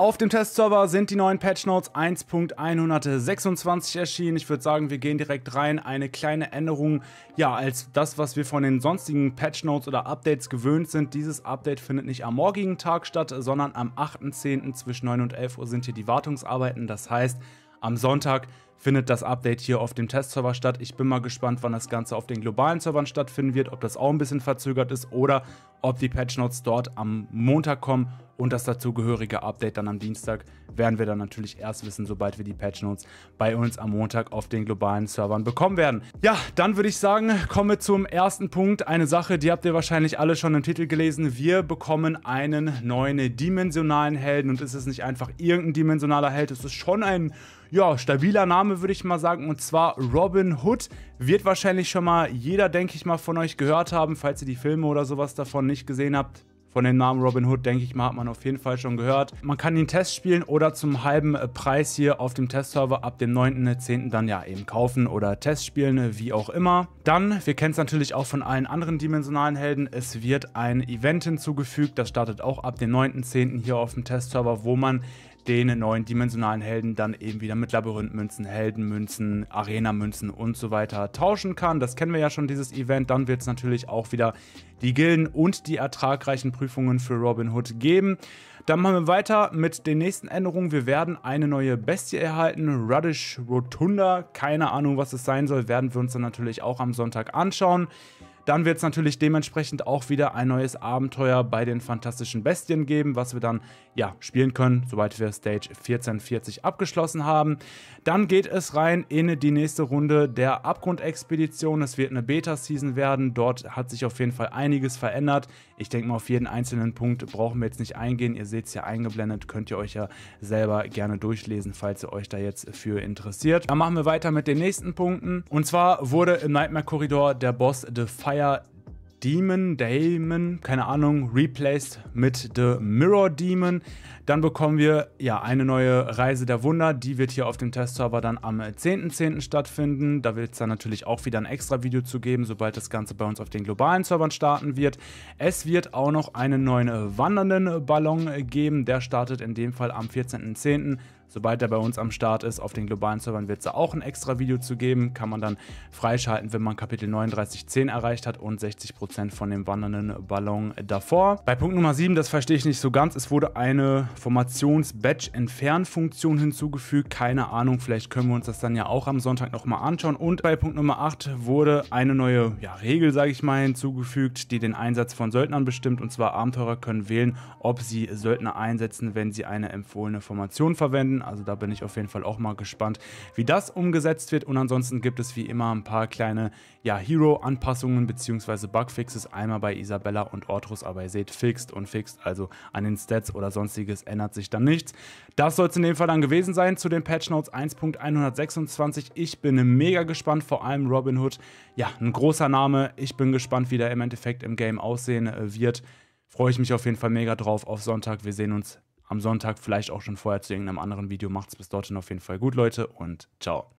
Auf dem Testserver sind die neuen Patch Notes 1.126 erschienen. Ich würde sagen, wir gehen direkt rein. Eine kleine Änderung, ja, als das, was wir von den sonstigen Patch Notes oder Updates gewöhnt sind. Dieses Update findet nicht am morgigen Tag statt, sondern am 8.10. zwischen 9 und 11 Uhr sind hier die Wartungsarbeiten. Das heißt, am Sonntag findet das Update hier auf dem Testserver statt. Ich bin mal gespannt, wann das Ganze auf den globalen Servern stattfinden wird, ob das auch ein bisschen verzögert ist oder ob die Patchnotes dort am Montag kommen und das dazugehörige Update dann am Dienstag werden wir dann natürlich erst wissen, sobald wir die Patchnotes bei uns am Montag auf den globalen Servern bekommen werden. Ja, dann würde ich sagen, kommen wir zum ersten Punkt. Eine Sache, die habt ihr wahrscheinlich alle schon im Titel gelesen. Wir bekommen einen neuen dimensionalen Helden und es ist nicht einfach irgendein dimensionaler Held, es ist schon ein ja, stabiler Name Name, würde ich mal sagen, und zwar Robin Hood. Wird wahrscheinlich schon mal jeder, denke ich mal, von euch gehört haben, falls ihr die Filme oder sowas davon nicht gesehen habt. Von dem Namen Robin Hood, denke ich mal, hat man auf jeden Fall schon gehört. Man kann den Test spielen oder zum halben äh, Preis hier auf dem Testserver ab dem 9.10. Äh, dann ja eben kaufen oder Test spielen, äh, wie auch immer. Dann, wir kennen es natürlich auch von allen anderen dimensionalen Helden, es wird ein Event hinzugefügt. Das startet auch ab dem 9.10. hier auf dem Testserver, wo man entstehen neuen dimensionalen Helden dann eben wieder mit Labyrinthmünzen, Heldenmünzen, Arena-Münzen und so weiter tauschen kann. Das kennen wir ja schon, dieses Event. Dann wird es natürlich auch wieder die Gilden und die ertragreichen Prüfungen für Robin Hood geben. Dann machen wir weiter mit den nächsten Änderungen. Wir werden eine neue Bestie erhalten, Radish Rotunda. Keine Ahnung, was es sein soll, werden wir uns dann natürlich auch am Sonntag anschauen. Dann wird es natürlich dementsprechend auch wieder ein neues Abenteuer bei den Fantastischen Bestien geben, was wir dann ja spielen können, sobald wir Stage 1440 abgeschlossen haben. Dann geht es rein in die nächste Runde der Abgrundexpedition. Es wird eine Beta-Season werden. Dort hat sich auf jeden Fall einiges verändert. Ich denke mal, auf jeden einzelnen Punkt brauchen wir jetzt nicht eingehen. Ihr seht es ja eingeblendet, könnt ihr euch ja selber gerne durchlesen, falls ihr euch da jetzt für interessiert. Dann machen wir weiter mit den nächsten Punkten. Und zwar wurde im Nightmare-Korridor der Boss The Fire ja Demon, Damon, keine Ahnung, replaced mit The Mirror Demon. Dann bekommen wir ja eine neue Reise der Wunder, die wird hier auf dem Testserver dann am 10.10. .10. stattfinden. Da wird es dann natürlich auch wieder ein extra Video zu geben, sobald das Ganze bei uns auf den globalen Servern starten wird. Es wird auch noch einen neuen wandernden Ballon geben, der startet in dem Fall am 14.10. Sobald er bei uns am Start ist, auf den globalen Servern wird es auch ein extra Video zu geben. Kann man dann freischalten, wenn man Kapitel 3910 erreicht hat und 60% von dem wandernden Ballon davor. Bei Punkt Nummer 7, das verstehe ich nicht so ganz, es wurde eine formations batch entfernfunktion hinzugefügt. Keine Ahnung, vielleicht können wir uns das dann ja auch am Sonntag nochmal anschauen. Und bei Punkt Nummer 8 wurde eine neue ja, Regel, sage ich mal, hinzugefügt, die den Einsatz von Söldnern bestimmt. Und zwar Abenteurer können wählen, ob sie Söldner einsetzen, wenn sie eine empfohlene Formation verwenden können. Also da bin ich auf jeden Fall auch mal gespannt, wie das umgesetzt wird. Und ansonsten gibt es wie immer ein paar kleine ja, Hero-Anpassungen bzw. Bugfixes. Einmal bei Isabella und Ortrus, aber ihr seht, fixed und fixed, also an den Stats oder sonstiges ändert sich dann nichts. Das soll es in dem Fall dann gewesen sein zu den Patch Notes 1.126. Ich bin mega gespannt, vor allem Robin Hood. Ja, ein großer Name. Ich bin gespannt, wie der im Endeffekt im Game aussehen äh, wird. Freue ich mich auf jeden Fall mega drauf auf Sonntag. Wir sehen uns am Sonntag, vielleicht auch schon vorher zu irgendeinem anderen Video. Macht's bis dorthin auf jeden Fall gut, Leute, und ciao.